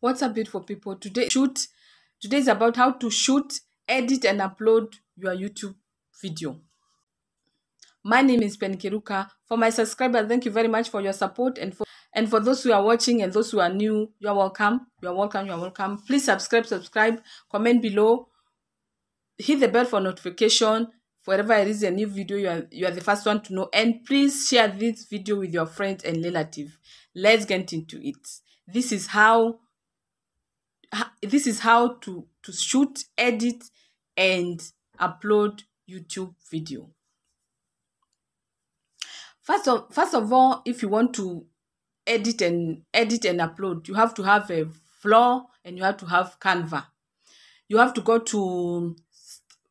What's up, beautiful people? Today shoot. Today is about how to shoot, edit, and upload your YouTube video. My name is Penkeruka. For my subscribers, thank you very much for your support and for and for those who are watching and those who are new, you're welcome. You're welcome. You're welcome. Please subscribe, subscribe, comment below, hit the bell for notification. Wherever I a new video, you are you are the first one to know. And please share this video with your friends and relative. Let's get into it. This is how this is how to to shoot edit and upload youtube video first of first of all if you want to edit and edit and upload you have to have a floor and you have to have canva you have to go to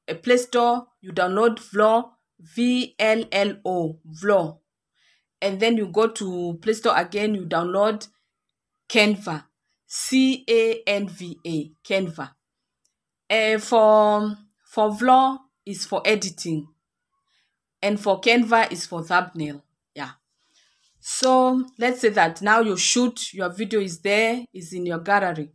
a play store you download floor v-l-l-o floor and then you go to play store again you download canva C A N V A, Canva. Uh, for for Vlog is for editing, and for Canva is for thumbnail. Yeah. So let's say that now you shoot your video is there, is in your gallery.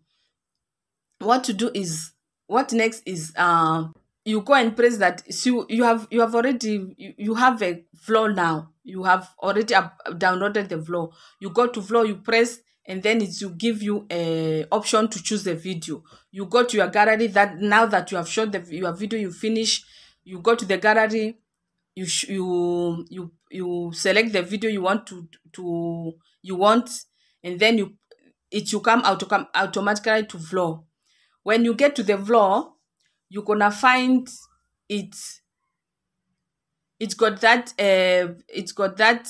What to do is what next is uh, you go and press that. So you have you have already you, you have a flow now. You have already downloaded the flow. You go to flow. You press and then it will give you a option to choose the video you go to your gallery that now that you have shot the your video you finish you go to the gallery you you you you select the video you want to to you want and then you it will come to come automatically to vlog when you get to the vlog you're gonna find it it's got that uh it's got that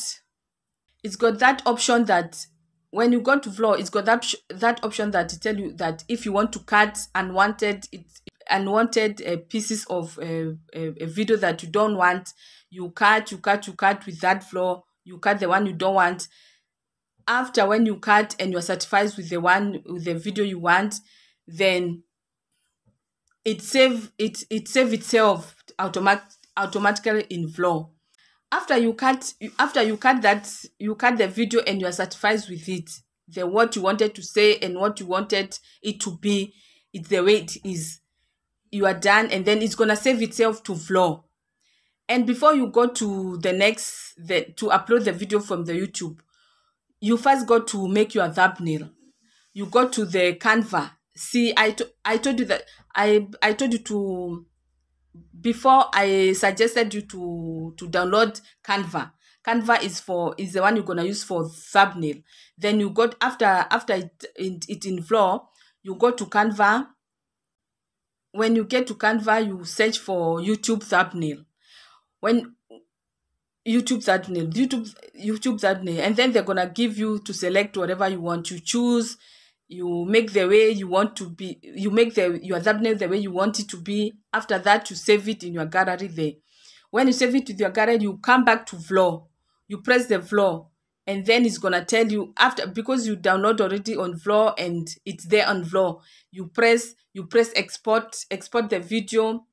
it's got that option that when you go to floor, it's got that that option that tell you that if you want to cut unwanted it unwanted uh, pieces of uh, a, uh, a video that you don't want, you cut, you cut, you cut with that floor, you cut the one you don't want. After when you cut and you're satisfied with the one with the video you want, then it save it it save itself automatic automatically in flow after you cut after you cut that you cut the video and you are satisfied with it the what you wanted to say and what you wanted it to be it's the way it is you are done and then it's gonna save itself to flow and before you go to the next the to upload the video from the youtube you first got to make your thumbnail you go to the canva see I, to, I told you that i i told you to before I suggested you to, to download Canva. Canva is for is the one you're gonna use for thumbnail. Then you got after after it it, it in flow, you go to Canva. When you get to Canva, you search for YouTube thumbnail. When YouTube thumbnail, YouTube YouTube thumbnail, and then they're gonna give you to select whatever you want. to choose you make the way you want to be you make the your thumbnail the way you want it to be after that you save it in your gallery there when you save it to your gallery you come back to floor you press the floor and then it's gonna tell you after because you download already on floor and it's there on floor you press you press export export the video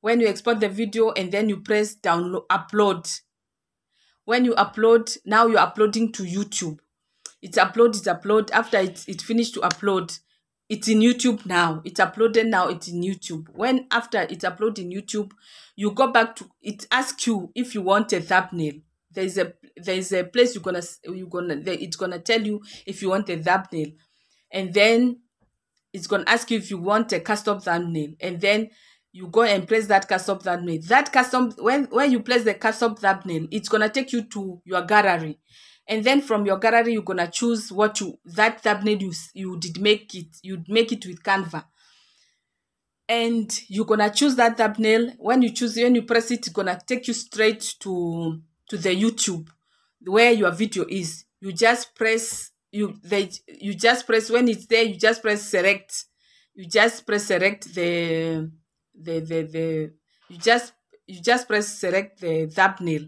when you export the video and then you press download upload when you upload now you're uploading to youtube it's upload, it's upload. After it's it finished to upload, it's in YouTube now. It's uploaded now, it's in YouTube. When after it's uploaded in YouTube, you go back to it asks you if you want a thumbnail. There's a there's a place you're gonna you're gonna it's gonna tell you if you want a thumbnail. And then it's gonna ask you if you want a custom thumbnail. And then you go and place that custom thumbnail. That custom when when you place the custom thumbnail, it's gonna take you to your gallery and then from your gallery you're gonna choose what you that thumbnail you, you did make it you would make it with canva and you're gonna choose that thumbnail when you choose when you press it it's gonna take you straight to to the youtube where your video is you just press you they you just press when it's there you just press select you just press select the the the, the you just you just press select the thumbnail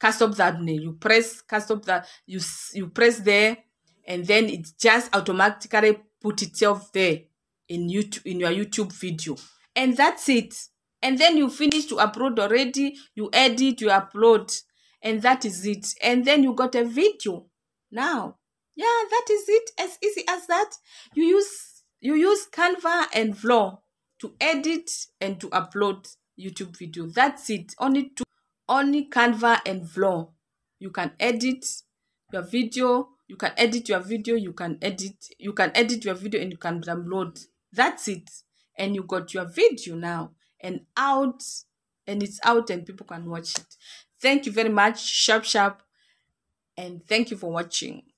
custom thumbnail. You press custom that you you press there, and then it just automatically put itself there in YouTube in your YouTube video, and that's it. And then you finish to upload already. You edit, you upload, and that is it. And then you got a video. Now, yeah, that is it. As easy as that. You use you use Canva and Vlog to edit and to upload YouTube video. That's it. Only two only Canva and Vlog, You can edit your video, you can edit your video, you can edit, you can edit your video and you can download. That's it. And you got your video now and out and it's out and people can watch it. Thank you very much. Sharp sharp and thank you for watching.